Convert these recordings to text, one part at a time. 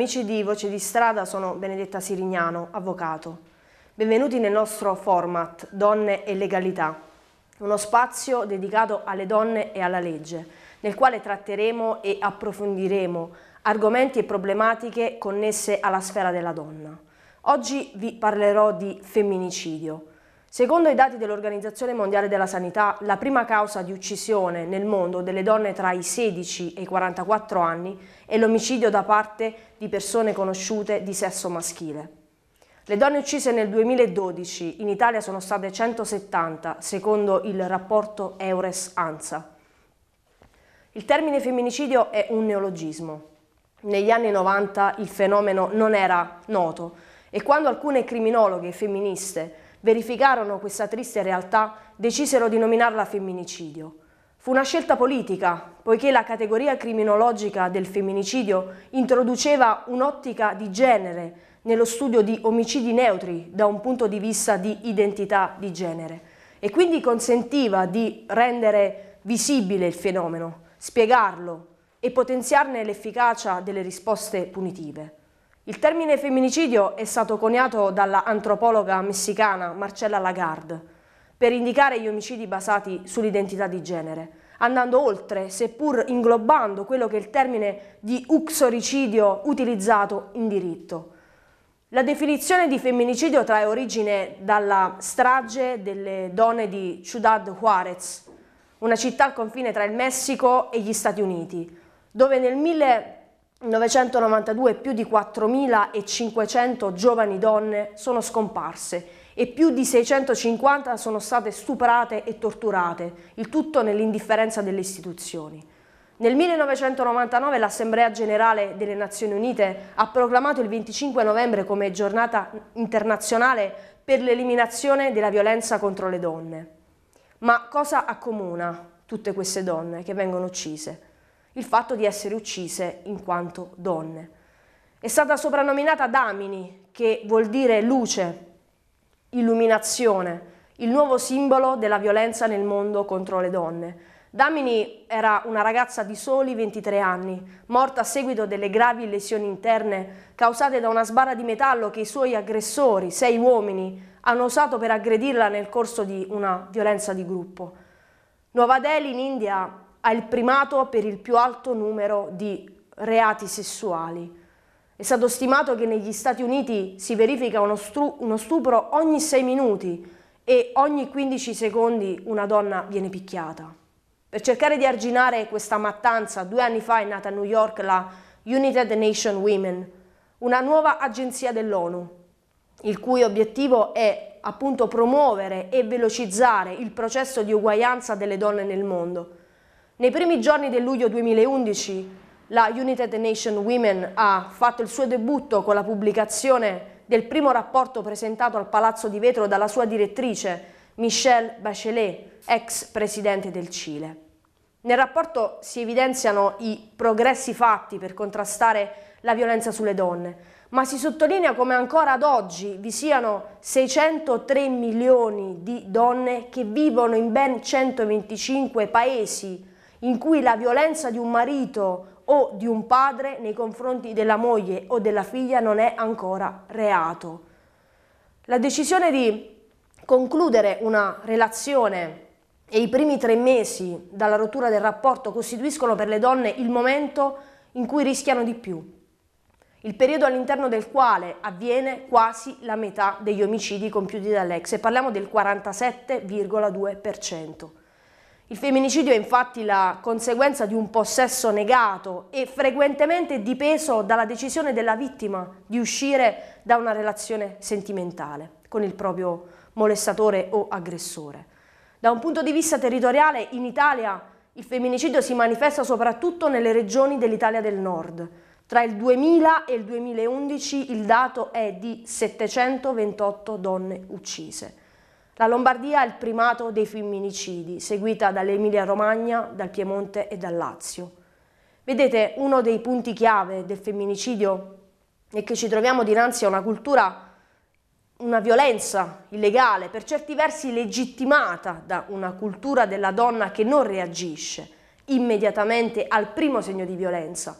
Amici di Voce di Strada, sono Benedetta Sirignano, avvocato. Benvenuti nel nostro format Donne e Legalità, uno spazio dedicato alle donne e alla legge, nel quale tratteremo e approfondiremo argomenti e problematiche connesse alla sfera della donna. Oggi vi parlerò di femminicidio, Secondo i dati dell'Organizzazione Mondiale della Sanità, la prima causa di uccisione nel mondo delle donne tra i 16 e i 44 anni è l'omicidio da parte di persone conosciute di sesso maschile. Le donne uccise nel 2012 in Italia sono state 170, secondo il rapporto Eures-ANSA. Il termine femminicidio è un neologismo. Negli anni 90 il fenomeno non era noto e quando alcune criminologhe femministe verificarono questa triste realtà, decisero di nominarla femminicidio. Fu una scelta politica, poiché la categoria criminologica del femminicidio introduceva un'ottica di genere nello studio di omicidi neutri da un punto di vista di identità di genere e quindi consentiva di rendere visibile il fenomeno, spiegarlo e potenziarne l'efficacia delle risposte punitive. Il termine femminicidio è stato coniato dalla antropologa messicana Marcella Lagarde per indicare gli omicidi basati sull'identità di genere, andando oltre, seppur inglobando quello che è il termine di uxoricidio utilizzato in diritto. La definizione di femminicidio trae origine dalla strage delle donne di Ciudad Juarez, una città al confine tra il Messico e gli Stati Uniti, dove nel 1900 992 più di 4.500 giovani donne sono scomparse e più di 650 sono state stuprate e torturate, il tutto nell'indifferenza delle istituzioni. Nel 1999 l'Assemblea Generale delle Nazioni Unite ha proclamato il 25 novembre come giornata internazionale per l'eliminazione della violenza contro le donne. Ma cosa accomuna tutte queste donne che vengono uccise? il fatto di essere uccise in quanto donne. È stata soprannominata Damini, che vuol dire luce, illuminazione, il nuovo simbolo della violenza nel mondo contro le donne. Damini era una ragazza di soli 23 anni, morta a seguito delle gravi lesioni interne causate da una sbarra di metallo che i suoi aggressori, sei uomini, hanno usato per aggredirla nel corso di una violenza di gruppo. Nuova Delhi in India ha il primato per il più alto numero di reati sessuali. È stato stimato che negli Stati Uniti si verifica uno, uno stupro ogni 6 minuti e ogni 15 secondi una donna viene picchiata. Per cercare di arginare questa mattanza, due anni fa è nata a New York la United Nations Women, una nuova agenzia dell'ONU, il cui obiettivo è appunto promuovere e velocizzare il processo di uguaglianza delle donne nel mondo. Nei primi giorni del luglio 2011 la United Nations Women ha fatto il suo debutto con la pubblicazione del primo rapporto presentato al Palazzo di Vetro dalla sua direttrice, Michelle Bachelet, ex presidente del Cile. Nel rapporto si evidenziano i progressi fatti per contrastare la violenza sulle donne, ma si sottolinea come ancora ad oggi vi siano 603 milioni di donne che vivono in ben 125 paesi in cui la violenza di un marito o di un padre nei confronti della moglie o della figlia non è ancora reato. La decisione di concludere una relazione e i primi tre mesi dalla rottura del rapporto costituiscono per le donne il momento in cui rischiano di più, il periodo all'interno del quale avviene quasi la metà degli omicidi compiuti dall'ex, e parliamo del 47,2%. Il femminicidio è infatti la conseguenza di un possesso negato e frequentemente dipeso dalla decisione della vittima di uscire da una relazione sentimentale con il proprio molestatore o aggressore. Da un punto di vista territoriale, in Italia il femminicidio si manifesta soprattutto nelle regioni dell'Italia del Nord. Tra il 2000 e il 2011 il dato è di 728 donne uccise. La Lombardia è il primato dei femminicidi, seguita dall'Emilia Romagna, dal Piemonte e dal Lazio. Vedete, uno dei punti chiave del femminicidio è che ci troviamo dinanzi a una cultura, una violenza illegale, per certi versi legittimata da una cultura della donna che non reagisce immediatamente al primo segno di violenza,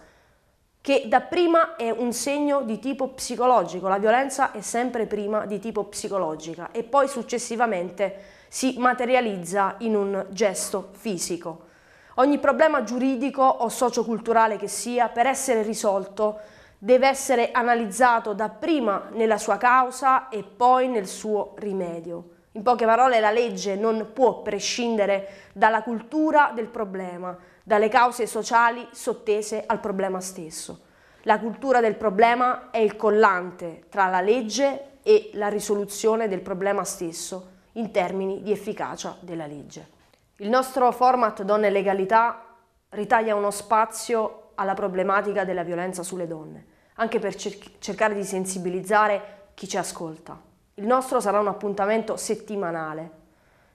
che dapprima è un segno di tipo psicologico, la violenza è sempre prima di tipo psicologica e poi successivamente si materializza in un gesto fisico. Ogni problema giuridico o socioculturale che sia, per essere risolto, deve essere analizzato dapprima nella sua causa e poi nel suo rimedio. In poche parole, la legge non può prescindere dalla cultura del problema, dalle cause sociali sottese al problema stesso. La cultura del problema è il collante tra la legge e la risoluzione del problema stesso in termini di efficacia della legge. Il nostro format Donne e Legalità ritaglia uno spazio alla problematica della violenza sulle donne, anche per cer cercare di sensibilizzare chi ci ascolta. Il nostro sarà un appuntamento settimanale.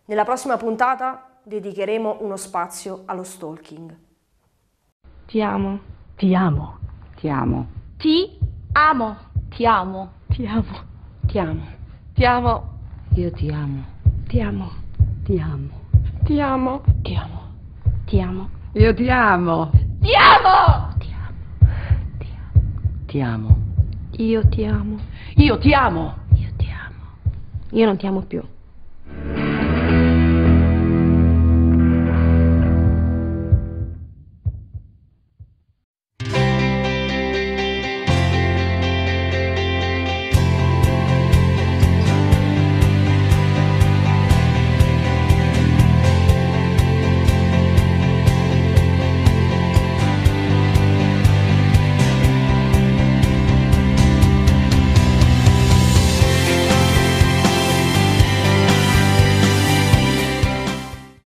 Nella prossima puntata dedicheremo uno spazio allo stalking. Ti amo. Ti amo. Ti amo. Ti amo. Ti amo. Ti amo. Ti amo. Ti amo. Io ti amo. Ti amo. Ti amo. Ti amo. Ti amo. Ti amo. Io ti amo. Ti amo. Ti amo. Ti amo. Ti amo. Io ti amo. Io ti amo. Io ti amo. Io non ti amo più.